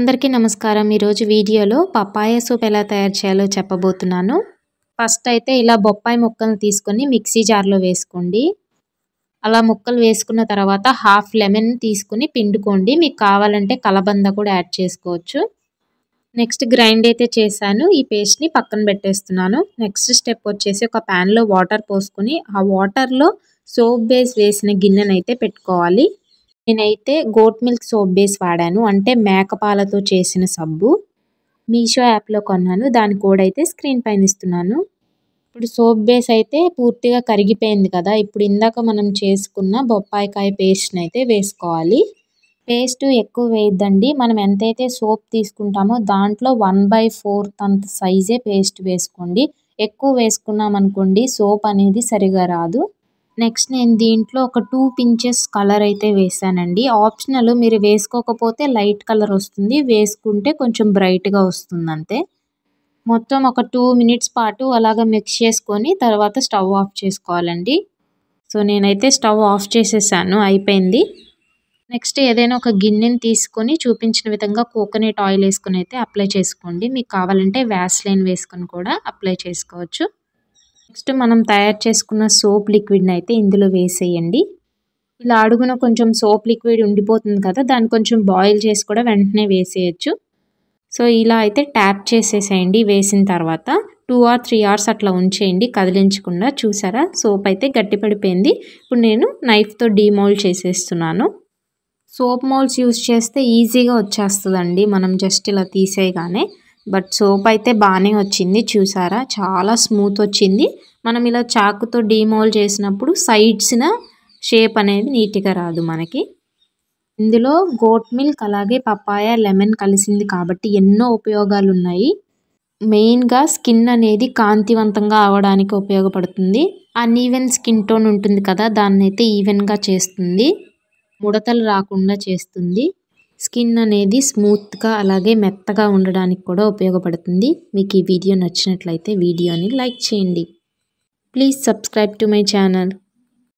అందరికీ నమస్కారం ఈరోజు వీడియోలో పప్పాయ సూప్ ఎలా తయారు చేయాలో చెప్పబోతున్నాను ఫస్ట్ అయితే ఇలా బొప్పాయి ముక్కలను తీసుకొని మిక్సీ జార్లో వేసుకోండి అలా ముక్కలు వేసుకున్న తర్వాత హాఫ్ లెమన్ తీసుకుని పిండుకోండి మీకు కావాలంటే కలబంద కూడా యాడ్ చేసుకోవచ్చు నెక్స్ట్ గ్రైండ్ అయితే చేశాను ఈ పేస్ట్ని పక్కన పెట్టేస్తున్నాను నెక్స్ట్ స్టెప్ వచ్చేసి ఒక ప్యాన్లో వాటర్ పోసుకొని ఆ వాటర్లో సోప్ బేస్ వేసిన గిన్నెనైతే పెట్టుకోవాలి నేనైతే గోట్ మిల్క్ సోప్ బేస్ వాడాను అంటే మేకపాలతో చేసిన సబ్బు మీషో యాప్లో కొన్నాను దాని కోడ్ అయితే స్క్రీన్ పైన ఇస్తున్నాను ఇప్పుడు సోప్ బేస్ అయితే పూర్తిగా కరిగిపోయింది కదా ఇప్పుడు ఇందాక మనం చేసుకున్న బొప్పాయికాయ పేస్ట్ని అయితే వేసుకోవాలి పేస్ట్ ఎక్కువ వేయద్దండి మనం ఎంతైతే సోప్ తీసుకుంటామో దాంట్లో వన్ బై ఫోర్త్ అంత సైజే పేస్ట్ వేసుకోండి ఎక్కువ వేసుకున్నాం అనుకోండి సోప్ అనేది సరిగా రాదు నెక్స్ట్ నేను దీంట్లో ఒక టూ పించెస్ కలర్ అయితే వేసానండి ఆప్షనల్ మీరు వేసుకోకపోతే లైట్ కలర్ వస్తుంది వేసుకుంటే కొంచెం బ్రైట్గా వస్తుంది అంతే మొత్తం ఒక టూ మినిట్స్ పాటు అలాగ మిక్స్ చేసుకొని తర్వాత స్టవ్ ఆఫ్ చేసుకోవాలండి సో నేనైతే స్టవ్ ఆఫ్ చేసేసాను అయిపోయింది నెక్స్ట్ ఏదైనా ఒక గిన్నెని తీసుకొని చూపించిన విధంగా కోకోనట్ ఆయిల్ వేసుకుని అయితే అప్లై చేసుకోండి మీకు కావాలంటే వ్యాస్లైన్ వేసుకొని కూడా అప్లై చేసుకోవచ్చు నెక్స్ట్ మనం తయారు చేసుకున్న సోప్ లిక్విడ్ని అయితే ఇందులో వేసేయండి ఇలా అడుగున కొంచెం సోప్ లిక్విడ్ ఉండిపోతుంది కదా దాన్ని కొంచెం బాయిల్ చేసి కూడా వెంటనే వేసేయచ్చు సో ఇలా అయితే ట్యాప్ చేసేసేయండి వేసిన తర్వాత టూ ఆర్ త్రీ అవర్స్ అట్లా ఉంచేయండి కదిలించకుండా చూసారా సోప్ అయితే గట్టిపడిపోయింది ఇప్పుడు నేను నైఫ్తో డీమౌల్డ్ చేసేస్తున్నాను సోప్ మౌల్స్ యూస్ చేస్తే ఈజీగా వచ్చేస్తుందండి మనం జస్ట్ ఇలా తీసేయగానే బట్ సోప్ అయితే బాగానే వచ్చింది చూసారా చాలా స్మూత్ వచ్చింది మనం ఇలా చాకుతో డీమోల్ చేసినప్పుడు సైడ్స్న షేప్ అనేది నీట్గా రాదు మనకి ఇందులో గోట్ మిల్క్ అలాగే పప్పాయ లెమన్ కలిసింది కాబట్టి ఎన్నో ఉపయోగాలు ఉన్నాయి మెయిన్గా స్కిన్ అనేది కాంతివంతంగా అవడానికి ఉపయోగపడుతుంది అన్ ఈవెన్ స్కిన్ టోన్ ఉంటుంది కదా దాన్ని అయితే ఈవెన్గా చేస్తుంది ముడతలు రాకుండా చేస్తుంది స్కిన్ అనేది స్మూత్గా అలాగే మెత్తగా ఉండడానికి కూడా ఉపయోగపడుతుంది మీకు ఈ వీడియో నచ్చినట్లయితే వీడియోని లైక్ చేయండి please subscribe to my channel